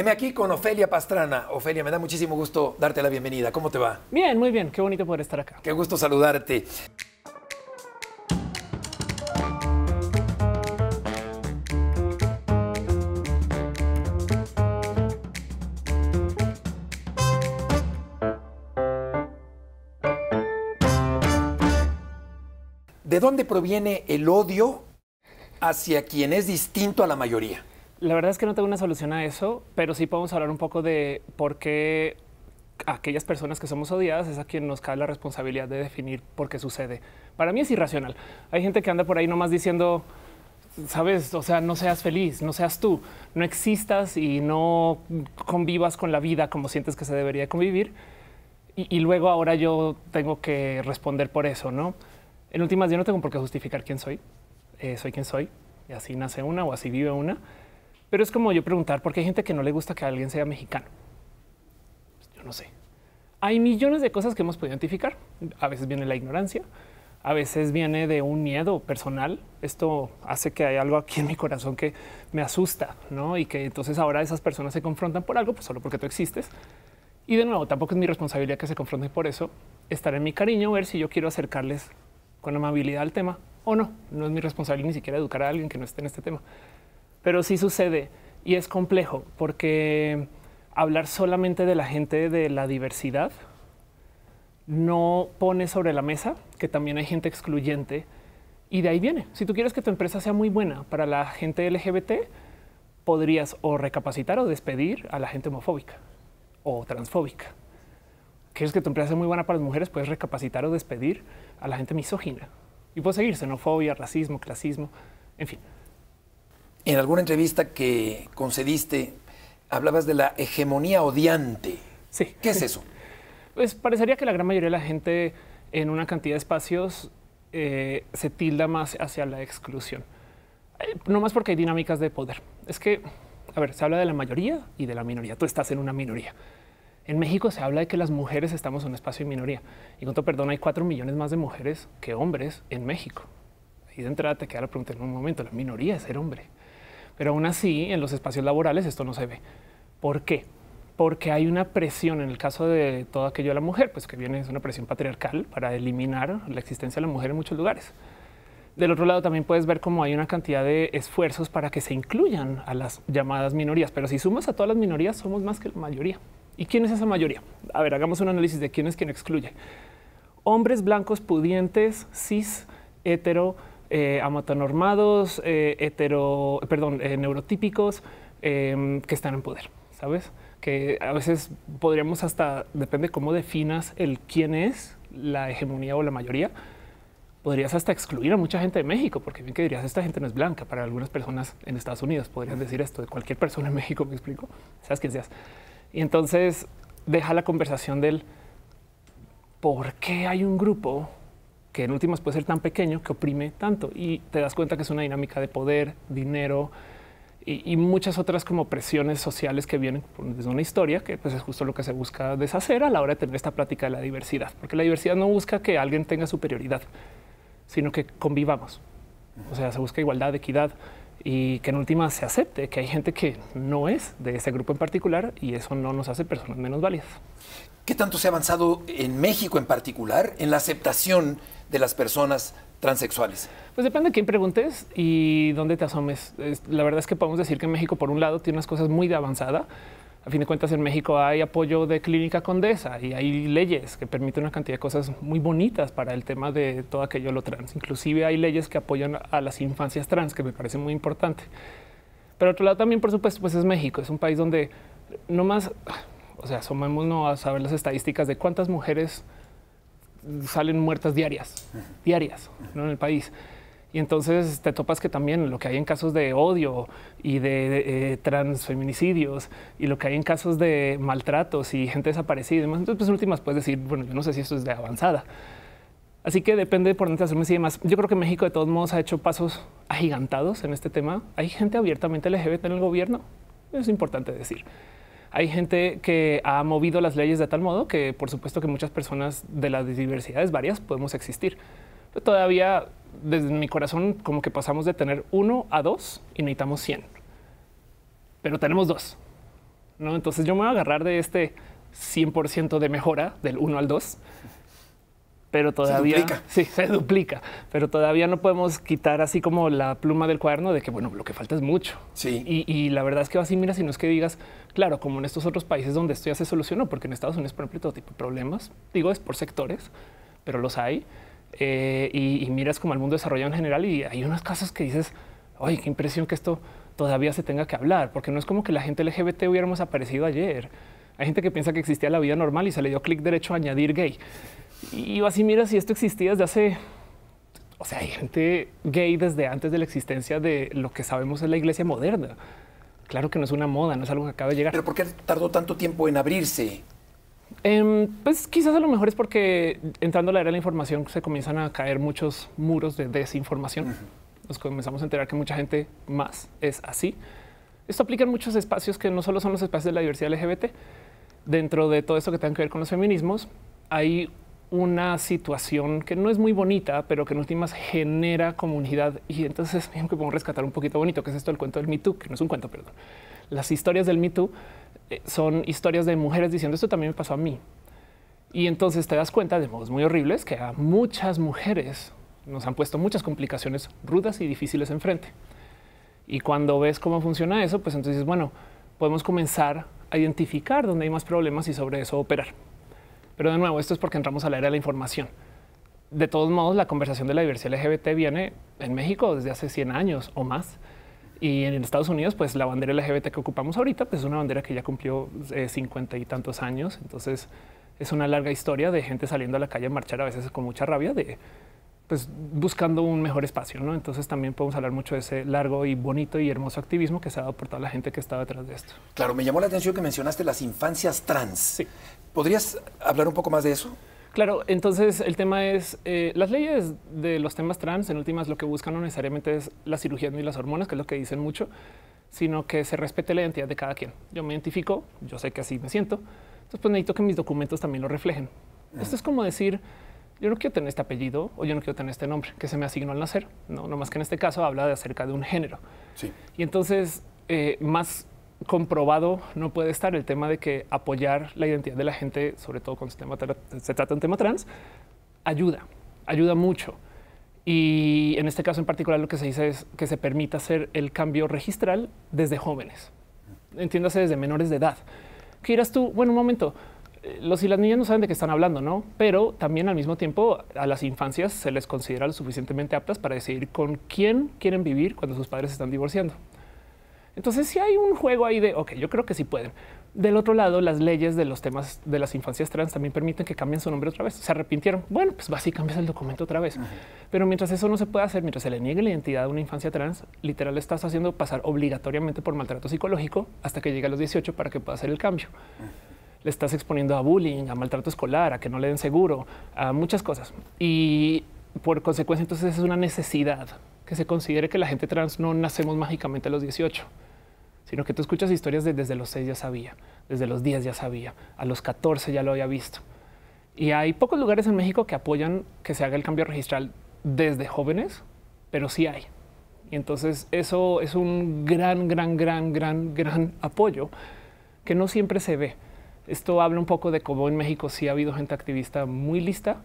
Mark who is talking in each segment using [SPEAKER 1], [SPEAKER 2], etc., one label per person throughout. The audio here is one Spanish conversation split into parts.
[SPEAKER 1] Heme aquí con Ofelia Pastrana. Ofelia, me da muchísimo gusto darte la bienvenida. ¿Cómo te va? Bien, muy bien.
[SPEAKER 2] Qué bonito poder estar acá.
[SPEAKER 1] Qué gusto saludarte. ¿De dónde proviene el odio hacia quien es distinto a la mayoría?
[SPEAKER 2] La verdad es que no tengo una solución a eso, pero sí podemos hablar un poco de por qué aquellas personas que somos odiadas es a quien nos cae la responsabilidad de definir por qué sucede. Para mí es irracional. Hay gente que anda por ahí nomás diciendo, sabes, o sea, no seas feliz, no seas tú, no existas y no convivas con la vida como sientes que se debería convivir. Y, luego ahora yo tengo que responder por eso, ¿no? En últimas, yo no tengo por qué justificar quién soy. Eh, soy quien soy. Y así nace una o así vive una. Pero es como yo preguntar por qué hay gente que no le gusta que alguien sea mexicano. Pues yo no sé. Hay millones de cosas que hemos podido identificar. A veces viene la ignorancia, a veces viene de un miedo personal. Esto hace que hay algo aquí en mi corazón que me asusta, ¿no? Y que entonces ahora esas personas se confrontan por algo, pues solo porque tú existes. Y de nuevo, tampoco es mi responsabilidad que se confronten por eso. Estar en mi cariño, ver si yo quiero acercarles con amabilidad al tema o no. No es mi responsabilidad ni siquiera educar a alguien que no esté en este tema pero sí sucede y es complejo porque hablar solamente de la gente de la diversidad no pone sobre la mesa que también hay gente excluyente y de ahí viene. Si tú quieres que tu empresa sea muy buena para la gente LGBT, podrías o recapacitar o despedir a la gente homofóbica o transfóbica. ¿Quieres que tu empresa sea muy buena para las mujeres? Puedes recapacitar o despedir a la gente misógina. Y puedes seguir xenofobia, racismo,
[SPEAKER 1] clasismo, en fin en alguna entrevista que concediste, hablabas de la hegemonía odiante. Sí. ¿Qué es eso? Pues parecería que la gran
[SPEAKER 2] mayoría de la gente en una cantidad de espacios eh, se tilda más hacia la exclusión. Eh, no más porque hay dinámicas de poder. Es que, a ver, se habla de la mayoría y de la minoría. Tú estás en una minoría. En México se habla de que las mujeres estamos en un espacio de minoría. Y con tu perdón, hay cuatro millones más de mujeres que hombres en México. Y de entrada te queda la pregunta en un momento, ¿la minoría es ser hombre? Pero aún así, en los espacios laborales esto no se ve. ¿Por qué? Porque hay una presión, en el caso de todo aquello de la mujer, pues que viene es una presión patriarcal para eliminar la existencia de la mujer en muchos lugares. Del otro lado también puedes ver cómo hay una cantidad de esfuerzos para que se incluyan a las llamadas minorías, pero si sumas a todas las minorías somos más que la mayoría. ¿Y quién es esa mayoría? A ver, hagamos un análisis de quién es quien excluye. Hombres blancos pudientes, cis, hetero, eh, amatonormados, eh, hetero, perdón, eh, neurotípicos em, que están en poder, ¿sabes? Que a veces podríamos hasta, depende cómo definas el quién es la hegemonía o la mayoría, podrías hasta excluir a mucha gente de México, porque bien que dirías, esta gente no es blanca. Para algunas personas en Estados Unidos podrías decir esto de cualquier persona en México, me explico, sabes quién seas. Y entonces deja la conversación del por qué hay un grupo que en últimas puede ser tan pequeño que oprime tanto y te das cuenta que es una dinámica de poder, dinero y, muchas otras como presiones sociales que vienen desde una historia que pues es justo lo que se busca deshacer a la hora de tener esta plática de la diversidad, porque la diversidad no busca que alguien tenga superioridad, sino que convivamos. O sea, se busca igualdad, equidad, y que en última se acepte que hay gente que no es de ese
[SPEAKER 1] grupo en particular y eso no nos hace personas menos válidas. ¿Qué tanto se ha avanzado en México en particular en la aceptación de las personas transexuales?
[SPEAKER 2] Pues depende de quién preguntes y dónde te asomes. La verdad es que podemos decir que México, por un lado, tiene unas cosas muy de avanzada, a fin de cuentas, en México hay apoyo de Clínica Condesa y hay leyes que permiten una cantidad de cosas muy bonitas para el tema de todo aquello lo trans. Inclusive hay leyes que apoyan a las infancias trans, que me parece muy importante. Pero otro lado también, por supuesto, pues es México. Es un país donde no más, o sea, asomémonos a saber las estadísticas de cuántas mujeres salen muertas diarias, diarias, ¿no? en el país. Y entonces te topas que también lo que hay en casos de odio y de, eh, transfeminicidios y lo que hay en casos de maltratos y gente desaparecida y demás, entonces pues, en últimas puedes decir, bueno, yo no sé si esto es de avanzada. Así que depende por dónde hacerme y demás. Yo creo que México de todos modos ha hecho pasos agigantados en este tema. Hay gente abiertamente LGBT en el gobierno, es importante decir. Hay gente que ha movido las leyes de tal modo que por supuesto que muchas personas de las diversidades varias podemos existir todavía desde mi corazón como que pasamos de tener uno a dos y necesitamos 100, pero tenemos dos. ¿no? Entonces yo me voy a agarrar de este 100% de mejora del uno al dos, pero todavía se duplica. se duplica, pero todavía no podemos quitar así como la pluma del cuaderno de que, bueno, lo que falta es mucho. Sí. Y, la verdad es que va así, mira, si no es que digas, claro, como en estos otros países donde esto ya se solucionó, porque en Estados Unidos, por ejemplo, todo tipo de problemas, digo, es por sectores, pero los hay. Eh, y, miras como el mundo desarrollado en general y hay unos casos que dices, oye qué impresión que esto todavía se tenga que hablar, porque no es como que la gente LGBT hubiéramos aparecido ayer. Hay gente que piensa que existía la vida normal y se le dio clic derecho a añadir gay. Y así miras si esto existía desde hace o sea, hay gente gay desde antes de la existencia de lo que sabemos es la iglesia moderna. Claro que no es una moda, no es algo que acaba
[SPEAKER 1] de llegar. Pero ¿por qué tardó tanto tiempo en abrirse?
[SPEAKER 2] Em, pues quizás a lo mejor es porque entrando a la era de la información se comienzan a caer muchos muros de desinformación. Nos comenzamos a enterar que mucha gente más es así. Esto aplica en muchos espacios que no solo son los espacios de la diversidad LGBT. Dentro de todo esto que tenga que ver con los feminismos, hay una situación que no es muy bonita, pero que en últimas genera comunidad. Y entonces que podemos rescatar un poquito bonito, que es esto el cuento del Me que no es un cuento, perdón. Las historias del Me Too eh, son historias de mujeres diciendo esto también me pasó a mí. Y entonces te das cuenta de modos muy horribles que a muchas mujeres nos han puesto muchas complicaciones rudas y difíciles enfrente. Y cuando ves cómo funciona eso, pues entonces, bueno, podemos comenzar a identificar dónde hay más problemas y sobre eso operar. Pero de nuevo, esto es porque entramos a la era de la información. De todos modos, la conversación de la diversidad LGBT viene en México desde hace 100 años o más. Y en Estados Unidos, pues la bandera LGBT que ocupamos ahorita, pues es una bandera que ya cumplió eh, cincuenta y tantos años. Entonces es una larga historia de gente saliendo a la calle a marchar a veces con mucha rabia de pues buscando un mejor espacio, ¿no? Entonces también podemos hablar mucho de ese largo y bonito y hermoso activismo que se ha dado por toda la gente que está detrás de esto.
[SPEAKER 1] Claro, me llamó la atención que mencionaste las infancias trans. Sí. ¿Podrías hablar un poco más de eso?
[SPEAKER 2] Claro, entonces el tema es, eh, las leyes de los temas trans en últimas lo que buscan no necesariamente es la cirugía ni las hormonas, que es lo que dicen mucho, sino que se respete la identidad de cada quien. Yo me identifico, yo sé que así me siento, entonces pues necesito que mis documentos también lo reflejen. Esto es como decir, yo no quiero tener este apellido o yo no quiero tener este nombre que se me asignó al nacer, no, no más que en este caso habla de acerca de un género. Sí. Y entonces, eh, más comprobado no puede estar el tema de que apoyar la identidad de la gente, sobre todo cuando se, tema se trata de un tema trans, ayuda, ayuda mucho. Y en este caso en particular lo que se dice es que se permita hacer el cambio registral desde jóvenes, entiéndase desde menores de edad. ¿Qué dirás tú? Bueno, un momento, eh, los y las niñas no saben de qué están hablando, ¿no? Pero también al mismo tiempo a las infancias se les considera lo suficientemente aptas para decidir con quién quieren vivir cuando sus padres están divorciando. Entonces si sí hay un juego ahí de, ok, yo creo que sí pueden. Del otro lado, las leyes de los temas de las infancias trans también permiten que cambien su nombre otra vez. Se arrepintieron. Bueno, pues vas y cambias el documento otra vez. Pero mientras eso no se pueda hacer, mientras se le niegue la identidad a una infancia trans, literal le estás haciendo pasar obligatoriamente por maltrato psicológico hasta que llegue a los 18 para que pueda hacer el cambio. Le estás exponiendo a bullying, a maltrato escolar, a que no le den seguro, a muchas cosas. Y por consecuencia, entonces es una necesidad que se considere que la gente trans no nacemos mágicamente a los 18 sino que tú escuchas historias de desde los 6 ya sabía, desde los 10 ya sabía, a los 14 ya lo había visto. Y hay pocos lugares en México que apoyan que se haga el cambio registral desde jóvenes, pero sí hay. Y entonces eso es un gran, gran, gran, gran, gran apoyo que no siempre se ve. Esto habla un poco de cómo en México sí ha habido gente activista muy lista,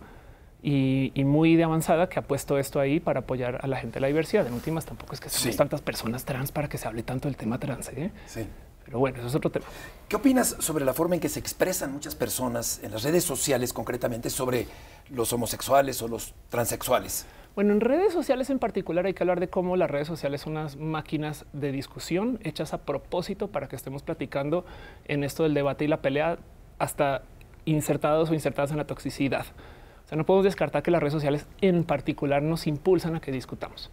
[SPEAKER 2] y, muy de avanzada que ha puesto esto ahí para apoyar a la gente de la diversidad. En
[SPEAKER 1] últimas, tampoco es que seamos tantas personas trans para que se hable tanto del tema trans. ¿eh? Sí. Pero bueno, eso es otro tema. ¿Qué opinas sobre la forma en que se expresan muchas personas en las redes sociales, concretamente sobre los homosexuales o los transexuales? Bueno, en redes sociales en particular hay que hablar de
[SPEAKER 2] cómo las redes sociales son unas máquinas de discusión hechas a propósito para que estemos platicando en esto del debate y la pelea hasta insertados o insertadas en la toxicidad no podemos descartar que las redes sociales en particular nos impulsan a que discutamos.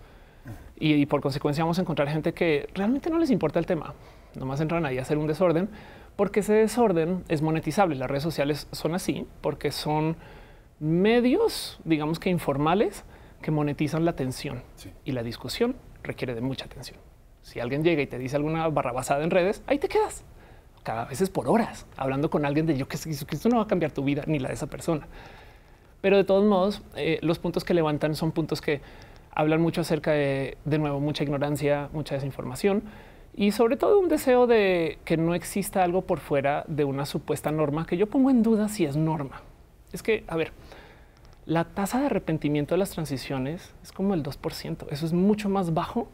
[SPEAKER 2] Y, por consecuencia vamos a encontrar gente que realmente no les importa el tema, nomás entran ahí a hacer un desorden, porque ese desorden es monetizable. Las redes sociales son así porque son medios, digamos que informales, que monetizan la atención. Y la discusión requiere de mucha atención. Si alguien llega y te dice alguna barrabasada en redes, ahí te quedas. Cada vez es por horas, hablando con alguien de yo que esto no va a cambiar tu vida ni la de esa persona. Pero de todos modos, eh, los puntos que levantan son puntos que hablan mucho acerca de, de nuevo, mucha ignorancia, mucha desinformación y sobre todo un deseo de que no exista algo por fuera de una supuesta norma que yo pongo en duda si es norma. Es que, a ver, la tasa de arrepentimiento de las transiciones es como el 2%. Eso es mucho más bajo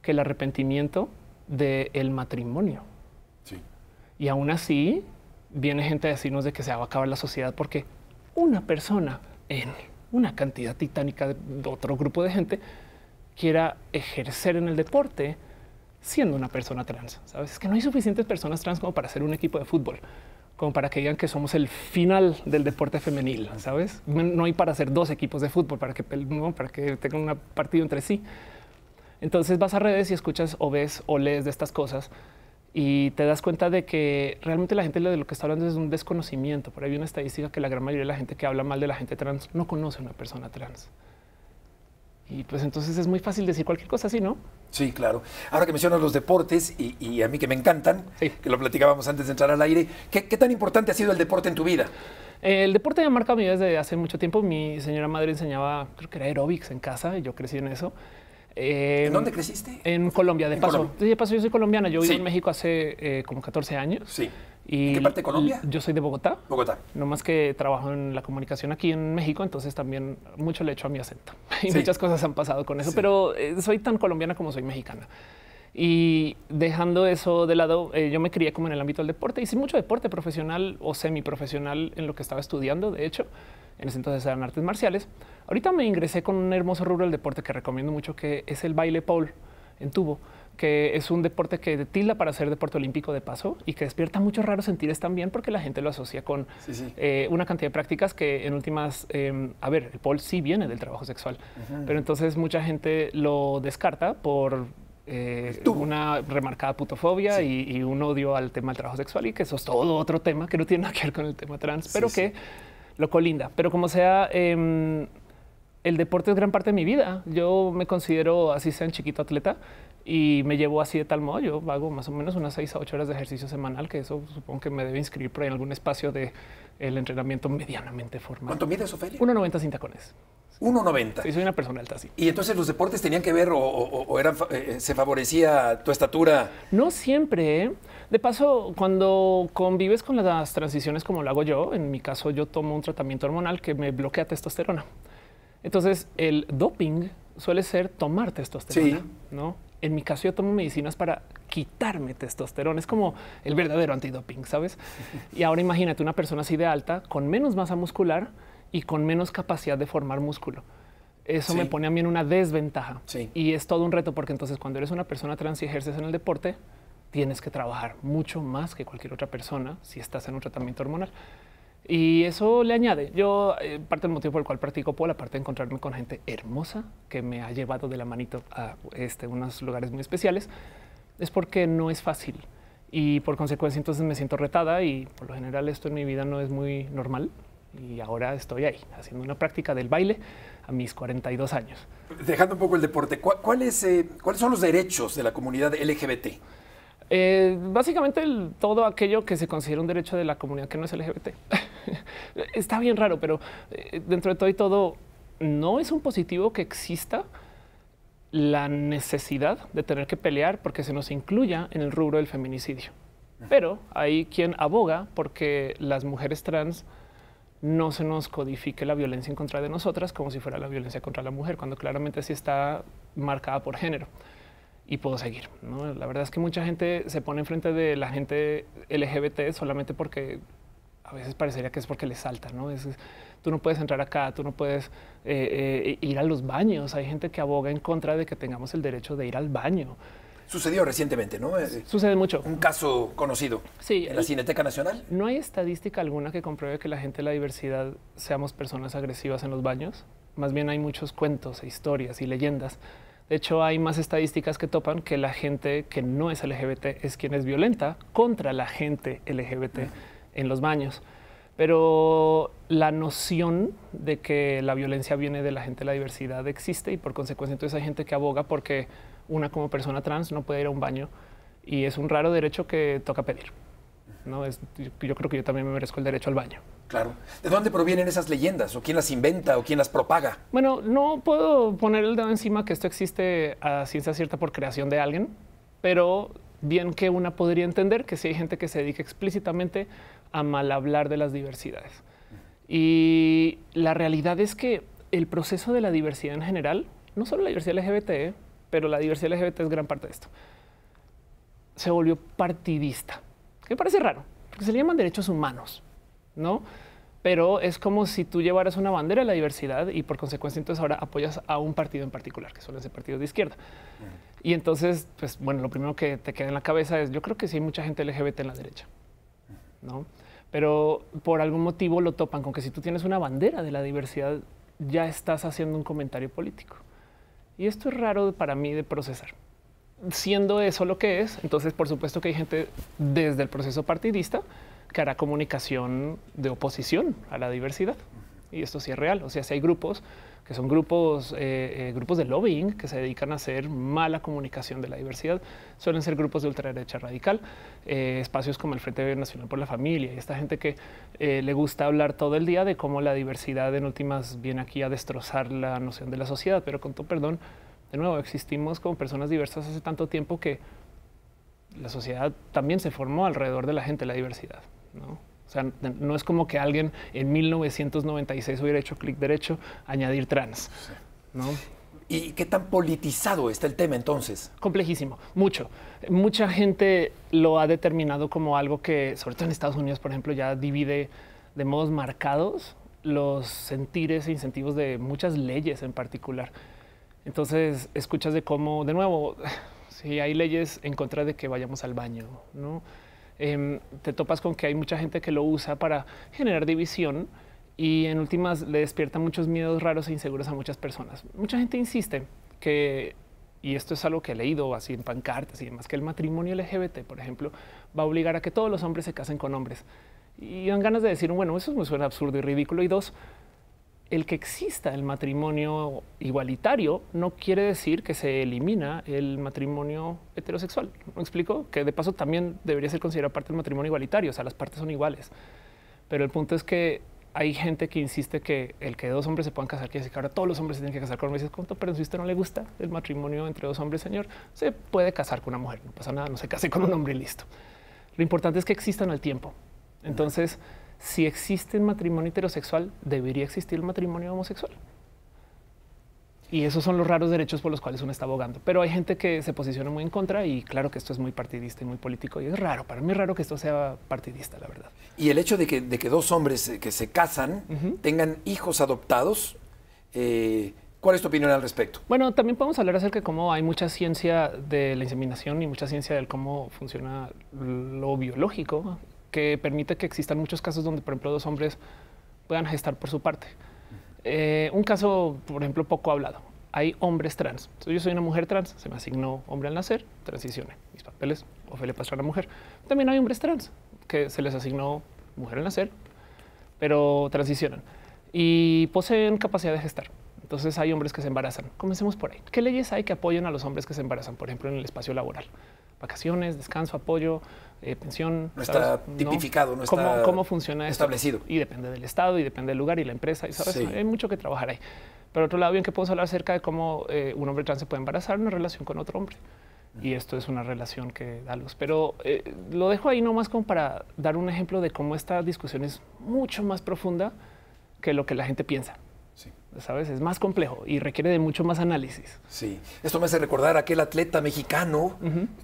[SPEAKER 2] que el arrepentimiento del matrimonio. Y aún así viene gente a decirnos de que se va a acabar la sociedad porque una persona en una cantidad titánica de otro grupo de gente quiera ejercer en el deporte siendo una persona trans. ¿Sabes? que no hay suficientes personas trans como para hacer un equipo de fútbol, como para que digan que somos el final del deporte femenil, ¿sabes? No hay para hacer dos equipos de fútbol, para que, para que tengan un partido entre sí. Entonces vas a redes y escuchas o ves o lees de estas cosas y te das cuenta de que realmente la gente de lo que está hablando es un desconocimiento. Por ahí hay una estadística que la gran mayoría de la gente que habla mal de la gente trans no conoce a una persona trans. Y pues entonces es muy fácil decir cualquier cosa
[SPEAKER 1] así, ¿no? Sí, claro. Ahora que mencionas los deportes y, a mí que me encantan, que lo platicábamos antes de entrar al aire, ¿qué, tan importante ha sido el deporte en tu vida? El deporte me ha marcado mi desde hace
[SPEAKER 2] mucho tiempo. Mi señora madre enseñaba, creo que era aeróbics en casa, y yo crecí en eso. ¿En em, dónde creciste? En Colombia, de paso. De paso, yo soy colombiana. Yo vivo en México hace eh, como 14 años. Sí. Y qué parte de Colombia? Yo soy de Bogotá. Bogotá. No más que trabajo en la comunicación aquí en México, entonces también mucho le echo a mi acento. Y muchas cosas han pasado con eso, pero eh, soy tan colombiana como soy mexicana. Y dejando eso de lado, eh, yo me crié como en el ámbito del deporte. Hice mucho deporte profesional o semiprofesional en lo que estaba estudiando, de hecho. En ese entonces eran artes marciales. Ahorita me ingresé con un hermoso rubro del deporte que recomiendo mucho, que es el baile pole en tubo que es un deporte que tilda para ser deporte olímpico de paso y que despierta muchos raros sentires también porque la gente lo asocia con eh, una cantidad de prácticas que en últimas, em, a ver, el pole sí viene del trabajo sexual, pero entonces mucha gente lo descarta por eh, una remarcada putofobia y, un odio al tema del trabajo sexual y que eso es todo otro tema que no tiene nada que ver con el tema trans, pero que lo colinda. Pero como sea, em, el deporte es gran parte de mi vida. Yo me considero, así sea un chiquito atleta, y me llevo así de tal modo. Yo hago más o menos unas 6 a 8 horas de ejercicio semanal, que eso supongo que me debe inscribir por en algún espacio de el entrenamiento medianamente formal. ¿Cuánto mides, Sofía? 1,90 sin tacones.
[SPEAKER 1] 1,90. Sí, soy una persona alta, sí. ¿Y entonces los deportes tenían que ver o, eh, eh, se favorecía tu estatura?
[SPEAKER 2] No siempre. ¿eh? De paso, cuando convives con las transiciones como lo hago yo, en mi caso yo tomo un tratamiento hormonal que me bloquea testosterona. Entonces, el doping suele ser tomar testosterona, ¿no? En mi caso yo tomo medicinas para quitarme testosterona. Es como el verdadero antidoping, ¿sabes? Y ahora imagínate una persona así de alta, con menos masa muscular, y con menos capacidad de formar músculo. Eso me pone a mí en una desventaja. Y es todo un reto porque entonces cuando eres una persona trans y ejerces en el deporte, tienes que trabajar mucho más que cualquier otra persona si estás en un tratamiento hormonal. Y eso le añade. Yo, eh, parte del motivo por el cual practico polo, aparte de encontrarme con gente hermosa que me ha llevado de la manito a este, unos lugares muy especiales, es porque no es fácil. Y por consecuencia, entonces me siento retada y por lo general esto en mi vida no es muy normal y ahora estoy ahí,
[SPEAKER 1] haciendo una práctica del baile a mis 42 años. Dejando un poco el deporte, eh, ¿cuáles son los derechos de la comunidad LGBT? Eh, básicamente todo
[SPEAKER 2] aquello que se considera un derecho de la comunidad que no es LGBT.
[SPEAKER 1] Está bien raro, pero eh,
[SPEAKER 2] dentro de todo y todo, no es un positivo que exista la necesidad de tener que pelear porque se nos incluya en el rubro del feminicidio. Pero hay quien aboga porque las mujeres trans no se nos codifique la violencia en contra de nosotras como si fuera la violencia contra la mujer, cuando claramente sí está marcada por género. Y puedo seguir. La verdad es que mucha gente se pone enfrente de la gente LGBT solamente porque a veces parecería que es porque le salta, tú no puedes entrar acá, tú no puedes eh, eh, ir a los baños. Hay gente que aboga en contra de que tengamos el derecho de ir al baño
[SPEAKER 1] sucedió recientemente, ¿no? Eh, Sucede mucho. Un caso conocido sí, en la Cineteca Nacional.
[SPEAKER 2] No hay estadística alguna que compruebe que la gente de la diversidad seamos personas agresivas en los baños. Más bien hay muchos cuentos e historias y leyendas. De hecho, hay más estadísticas que topan que la gente que no es LGBT es quien es violenta contra la gente LGBT en los baños. Pero la noción de que la violencia viene de la gente de la diversidad existe y por consecuencia entonces hay gente que aboga porque una como persona trans no puede ir a un baño y es un raro derecho que toca pedir.
[SPEAKER 1] ¿no? Es, yo, creo que yo también me merezco el derecho al baño. Claro. ¿De dónde provienen esas leyendas? ¿O quién las inventa? ¿O quién las propaga?
[SPEAKER 2] Bueno, no puedo poner el dedo encima que esto existe a ciencia cierta por creación de alguien, pero bien que una podría entender que sí hay gente que se dedica explícitamente a mal hablar de las diversidades. Y la realidad es que el proceso de la diversidad en general, no solo la diversidad LGBT, pero la diversidad LGBT es gran parte de esto. Se volvió partidista, que parece raro, porque se le llaman derechos humanos, ¿no? Pero es como si tú llevaras una bandera de la diversidad y por consecuencia entonces ahora apoyas a un partido en particular, que suelen ser partidos de izquierda. Y entonces, pues bueno, lo primero que te queda en la cabeza es, yo creo que sí hay mucha gente LGBT en la derecha, ¿no? Pero por algún motivo lo topan con que si tú tienes una bandera de la diversidad, ya estás haciendo un comentario político. Y esto es raro para mí de procesar. Siendo eso lo que es, entonces por supuesto que hay gente desde el proceso partidista que hará comunicación de oposición a la diversidad. Y esto sí es real. O sea, si hay grupos que son grupos, eh, eh, grupos de lobbying que se dedican a hacer mala comunicación de la diversidad. Suelen ser grupos de ultraderecha radical, eh, espacios como el Frente Nacional por la Familia y esta gente que le gusta hablar todo el día de cómo la diversidad en últimas viene aquí a destrozar la noción de la sociedad, pero con tu perdón, de nuevo, existimos como personas diversas hace tanto tiempo que la sociedad también se formó alrededor de la gente, la diversidad. ¿no? sea, no es como que alguien en 1996 hubiera hecho clic derecho, añadir trans. ¿no? ¿Y qué tan politizado está el tema entonces? Complejísimo, mucho. Mucha gente lo ha determinado como algo que, sobre todo en Estados Unidos, por ejemplo, ya divide de modos marcados los sentires e incentivos de muchas leyes en particular. Entonces, escuchas de cómo, de nuevo, si hay leyes en contra de que vayamos al baño, ¿no? Em, te topas con que hay mucha gente que lo usa para generar división y en últimas le despierta muchos miedos raros e inseguros a muchas personas. Mucha gente insiste que, y esto es algo que he leído así en pancartas y demás, que el matrimonio LGBT, por ejemplo, va a obligar a que todos los hombres se casen con hombres. Y dan ganas de decir, bueno, eso me suena absurdo y ridículo. Y dos, el que exista el matrimonio igualitario no quiere decir que se elimina el matrimonio heterosexual. ¿Me explico? Que de paso también debería ser considerado parte del matrimonio igualitario, o sea, las partes son iguales. Pero el punto es que hay gente que insiste que el que dos hombres se puedan casar quiere decir que ahora todos los hombres se tienen que casar con hombres. conto Pero si usted no le gusta el matrimonio entre dos hombres, señor, se puede casar con una mujer, no pasa nada, no se case con un hombre y listo. Lo importante es que existan al tiempo. Entonces si existe el matrimonio heterosexual, debería existir el matrimonio homosexual. Y esos son los raros derechos por los cuales uno está abogando. Pero hay gente que se posiciona muy en contra y claro que esto es muy partidista y muy político y es raro. Para mí es raro que esto sea
[SPEAKER 1] partidista, la verdad. Y el hecho de que, dos hombres eh, que se casan tengan hijos adoptados, eh, ¿cuál es tu opinión al respecto? Bueno, también podemos hablar acerca de cómo hay mucha
[SPEAKER 2] ciencia de la inseminación y mucha ciencia de cómo funciona lo biológico que permite que existan muchos casos donde, por ejemplo, dos hombres puedan gestar por su parte. Eh, un caso, por ejemplo, poco hablado. Hay hombres trans. yo soy una mujer trans, se me asignó hombre al nacer, transicioné mis papeles, Ofelia pasó a la mujer. También hay hombres trans que se les asignó mujer al nacer, pero transicionan y poseen capacidad de gestar. Entonces hay hombres que se embarazan. Comencemos por ahí. ¿Qué leyes hay que apoyen a los hombres que se embarazan, por ejemplo, en el espacio laboral? Vacaciones, descanso, apoyo, eh, pensión. No está tipificado, no, está establecido. Y depende del Estado y depende del lugar y la empresa. Hay mucho que trabajar ahí. Pero otro lado, bien que puedo hablar acerca de cómo eh, un hombre trans se puede embarazar en una relación con otro hombre y esto es una relación que da luz. Pero eh, lo dejo ahí nomás como para dar un ejemplo de cómo esta discusión es mucho más profunda que lo que la gente piensa.
[SPEAKER 1] ¿sabes? Es más complejo y requiere de mucho más análisis. Sí, esto me hace recordar a aquel atleta mexicano,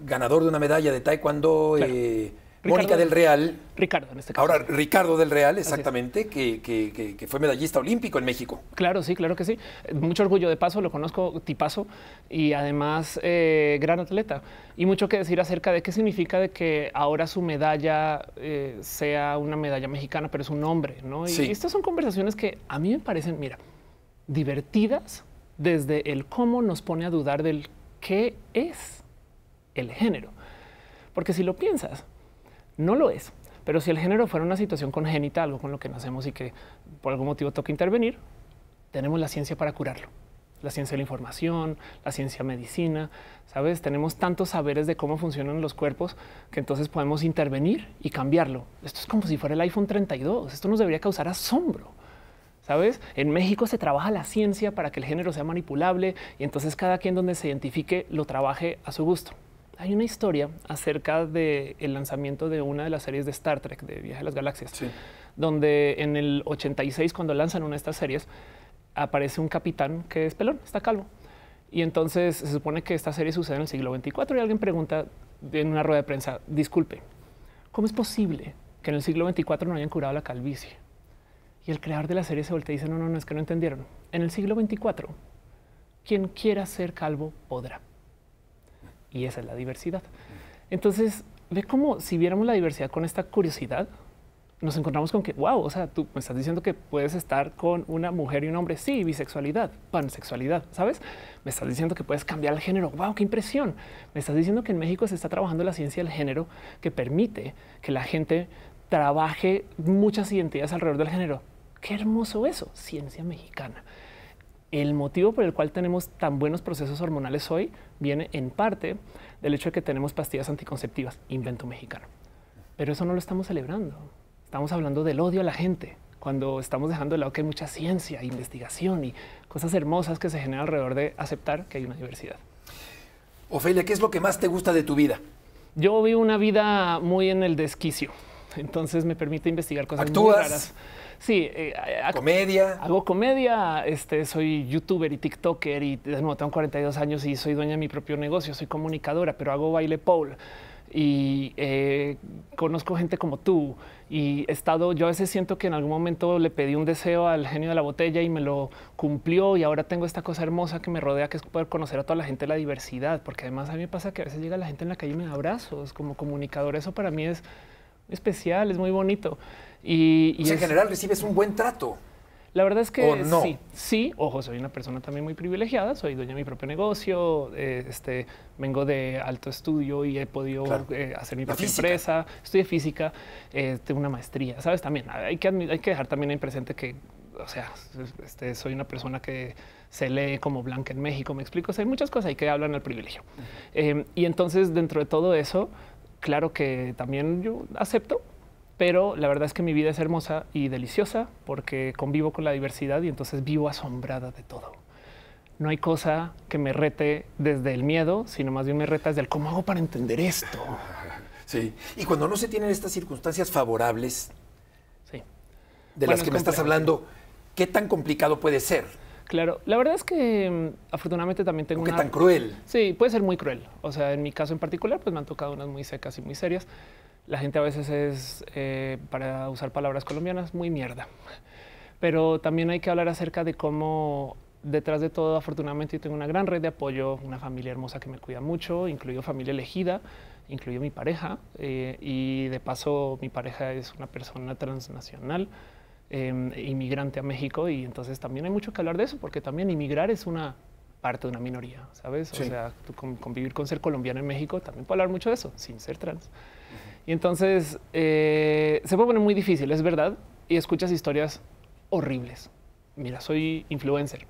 [SPEAKER 1] ganador de una medalla de taekwondo, eh, Mónica del Real. Ricardo, en este caso. Ahora, Ricardo del Real, exactamente, que, fue medallista olímpico en México.
[SPEAKER 2] Claro, sí, claro que sí. Mucho orgullo de paso, lo conozco tipazo y además eh, gran atleta. Y mucho que decir acerca de qué significa de que ahora su medalla eh, sea una medalla mexicana, pero es un hombre, ¿no? sí. y estas son conversaciones que a mí me parecen, mira, divertidas desde el cómo nos pone a dudar del qué es el género. Porque si lo piensas, no lo es. Pero si el género fuera una situación congénita, algo con lo que nacemos y que por algún motivo toca intervenir, tenemos la ciencia para curarlo. La ciencia de la información, la ciencia medicina, ¿sabes? Tenemos tantos saberes de cómo funcionan los cuerpos que entonces podemos intervenir y cambiarlo. Esto es como si fuera el iPhone 32. Esto nos debería causar asombro. ¿Sabes? En México se trabaja la ciencia para que el género sea manipulable y entonces cada quien donde se identifique lo trabaje a su gusto. Hay una historia acerca del lanzamiento de una de las series de Star Trek, de Viaje a las Galaxias, donde en el 86, cuando lanzan una de estas series, aparece un capitán que es pelón, está calvo. Y entonces se supone que esta serie sucede en el siglo 24 y alguien pregunta en una rueda de prensa, disculpe, ¿cómo es posible que en el siglo 24 no hayan curado la calvicie? Y el creador de la serie se voltea y dice, no, no, no, es que no entendieron. En el siglo 24, quien quiera ser calvo podrá. Y esa es la diversidad. Entonces, ve cómo si viéramos la diversidad con esta curiosidad, nos encontramos con que, wow, o sea, tú me estás diciendo que puedes estar con una mujer y un hombre, sí, bisexualidad, pansexualidad, ¿sabes? Me estás diciendo que puedes cambiar el género, wow, qué impresión. Me estás diciendo que en México se está trabajando la ciencia del género que permite que la gente trabaje muchas identidades alrededor del género. Qué hermoso eso, ciencia mexicana. El motivo por el cual tenemos tan buenos procesos hormonales hoy viene en parte del hecho de que tenemos pastillas anticonceptivas, invento mexicano. Pero eso no lo estamos celebrando. Estamos hablando del odio a la gente, cuando estamos dejando de lado que hay mucha ciencia, investigación y cosas hermosas que se generan alrededor de aceptar que hay una diversidad.
[SPEAKER 1] Ofelia, ¿qué es lo que más te gusta de tu vida?
[SPEAKER 2] Yo vivo una vida muy en el desquicio entonces me permite investigar cosas muy raras. Sí, eh, comedia. Hago comedia, este, soy youtuber y TikToker y de nuevo tengo 42 años y soy dueña de mi propio negocio, soy comunicadora, pero hago baile pole y eh, conozco gente como tú y he estado, yo a veces siento que en algún momento le pedí un deseo al genio de la botella y me lo cumplió y ahora tengo esta cosa hermosa que me rodea, que es poder conocer a toda la gente la diversidad, porque además a mí me pasa que a veces llega la gente en la calle y me da abrazos como comunicador, eso para mí es especial, es muy bonito. Y, en general
[SPEAKER 1] recibes un buen trato.
[SPEAKER 2] La verdad es que no? sí, ojo, soy una persona también muy privilegiada, soy dueña de mi propio negocio, eh, este, vengo de alto estudio y he podido eh, hacer mi propia empresa, estudié física, eh, tengo una maestría, ¿sabes? También hay que, hay que dejar también en presente que, o sea, este, soy una persona que se lee como blanca en México, me explico, hay muchas cosas ahí que hablan al privilegio. y entonces, dentro de todo eso, claro que también yo acepto, pero la verdad es que mi vida es hermosa y deliciosa porque convivo con la diversidad y entonces vivo asombrada de todo. No hay cosa que me rete desde el miedo, sino más bien me reta desde el cómo hago para entender esto.
[SPEAKER 1] Sí. Y cuando no se tienen estas circunstancias favorables, sí. de las que me estás hablando, ¿qué tan complicado puede ser?
[SPEAKER 2] Claro, la verdad es que mm, afortunadamente también tengo ¿Qué tan cruel? Sí, puede ser muy cruel. O sea, en mi caso en particular, pues me han tocado unas muy secas y muy serias. La gente a veces es, eh, para usar palabras colombianas, muy mierda. Pero también hay que hablar acerca de cómo detrás de todo, afortunadamente, yo tengo una gran red de apoyo, una familia hermosa que me cuida mucho, incluido familia elegida, incluido mi pareja. Eh, y de paso, mi pareja es una persona transnacional Em, inmigrante a México y entonces también hay mucho que hablar de eso, porque también inmigrar es una parte de una minoría, ¿sabes? O sea, convivir con ser colombiano en México también puede hablar mucho de eso, sin ser trans. Y entonces eh, se puede poner muy difícil, es verdad, y escuchas historias horribles. Mira, soy influencer.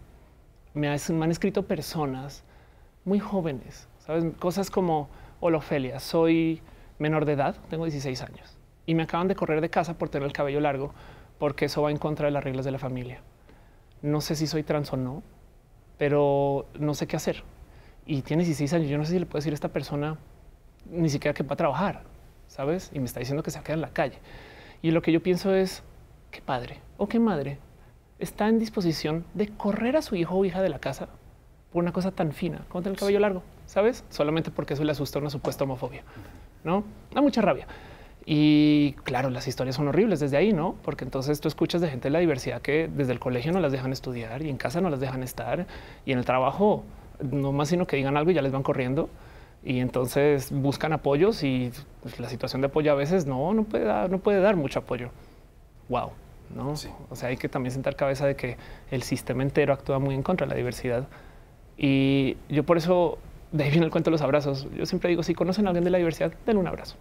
[SPEAKER 2] Me, han escrito personas muy jóvenes, ¿sabes? Cosas como, hola Ofelia, soy menor de edad, tengo 16 años, y me acaban de correr de casa por tener el cabello largo porque eso va en contra de las reglas de la familia. No sé si soy trans o no, pero no sé qué hacer. Y tiene 16 años, yo no sé si le puedo decir a esta persona ni siquiera que va a trabajar, ¿sabes? Y me está diciendo que se queda en la calle. Y lo que yo pienso es, qué padre o oh, qué madre está en disposición de correr a su hijo o hija de la casa por una cosa tan fina como tener el cabello largo, ¿sabes? Solamente porque eso le asusta una supuesta homofobia, ¿no? Da mucha rabia. Y claro, las historias son horribles desde ahí, ¿no? Porque entonces tú escuchas de gente de la diversidad que desde el colegio no las dejan estudiar y en casa no las dejan estar y en el trabajo no más sino que digan algo y ya les van corriendo y entonces buscan apoyos y la situación de apoyo a veces no, no puede dar, mucho apoyo. Wow, ¿no? O sea, hay que también sentar cabeza de que el sistema entero actúa muy en contra de la diversidad. Y yo por eso, de ahí viene el cuento de los abrazos. Yo siempre digo, si conocen a alguien de la diversidad, denle un abrazo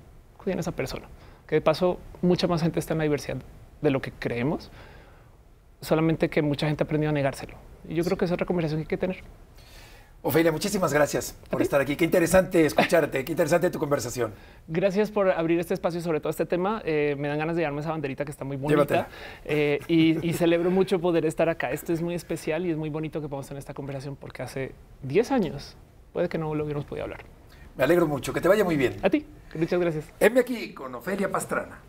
[SPEAKER 2] en esa persona. Que de paso, mucha más gente está en la diversidad de lo que creemos, solamente que mucha gente ha aprendido a negárselo. Y yo creo que es otra conversación que hay que tener.
[SPEAKER 1] Ofelia, muchísimas gracias por estar aquí. Qué interesante escucharte, qué interesante tu conversación. Gracias por abrir este espacio sobre todo este tema. Eh,
[SPEAKER 2] me dan ganas de llevarme esa banderita que está muy bonita. Eh, y, y, celebro mucho poder estar acá. Esto es muy especial y es muy bonito que podamos tener esta conversación porque hace 10 años puede que no lo hubiéramos podido
[SPEAKER 1] hablar. Me alegro mucho. Que te vaya muy bien. A ti. Muchas gracias. Envíame aquí con Ofelia Pastrana.